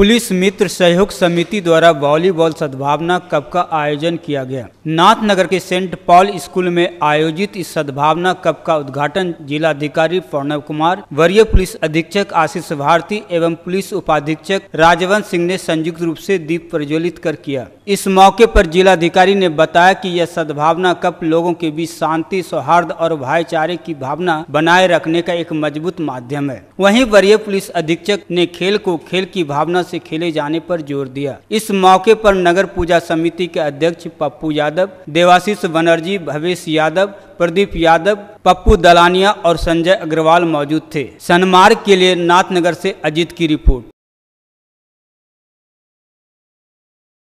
police मित्र सहयोग समिति द्वारा वॉलीबॉल सद्भावना कप का आयोजन किया गया नाथनगर के सेंट पॉल स्कूल में आयोजित इस सद्भावना कप का उद्घाटन जिलाधिकारी प्रणव कुमार वरीय पुलिस अधीक्षक आशीष भारती एवं पुलिस उपाधीक्षक राजवंत सिंह ने संयुक्त रूप से दीप प्रज्वलित कर किया इस मौके पर जिलाधिकारी ने बताया कि यह सद्भावना कप लोगों के बीच शांति सौहार्द और भाईचारे की भावना बनाए रखने का एक मजबूत माध्यम है वहीं वरीय पुलिस अधीक्षक ने खेल को खेल की भावना से खेले जाने पर जोर दिया इस मौके पर नगर पूजा समिति के अध्यक्ष पप्पू यादव देवाशीष बनर्जी भवेश यादव प्रदीप यादव पप्पू दलानिया और संजय अग्रवाल मौजूद थे सनमार्ग के लिए नाथनगर से अजीत की रिपोर्ट